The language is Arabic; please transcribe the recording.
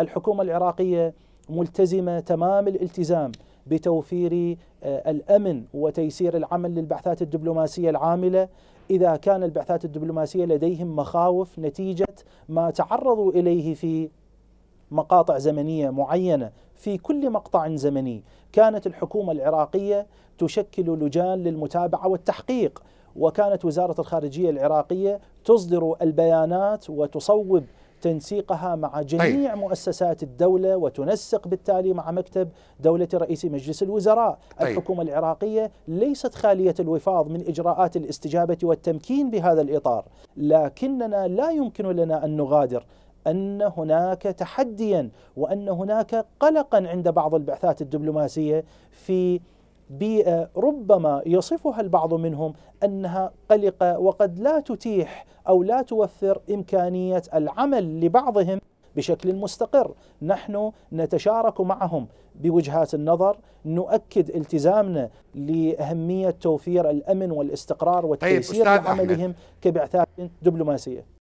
الحكومة العراقية ملتزمة تمام الالتزام بتوفير آه، الامن وتيسير العمل للبعثات الدبلوماسيه العامله اذا كان البعثات الدبلوماسيه لديهم مخاوف نتيجه ما تعرضوا اليه في مقاطع زمنيه معينه في كل مقطع زمني كانت الحكومه العراقيه تشكل لجان للمتابعه والتحقيق وكانت وزاره الخارجيه العراقيه تصدر البيانات وتصوب تنسيقها مع جميع طيب. مؤسسات الدولة وتنسق بالتالي مع مكتب دولة رئيس مجلس الوزراء طيب. الحكومة العراقية ليست خالية الوفاض من إجراءات الاستجابة والتمكين بهذا الإطار لكننا لا يمكن لنا أن نغادر ان هناك تحديا وان هناك قلقا عند بعض البعثات الدبلوماسيه في بيئة ربما يصفها البعض منهم أنها قلقة وقد لا تتيح أو لا توفر إمكانية العمل لبعضهم بشكل مستقر نحن نتشارك معهم بوجهات النظر نؤكد التزامنا لأهمية توفير الأمن والاستقرار وتيسير طيب لعملهم كبعثات دبلوماسية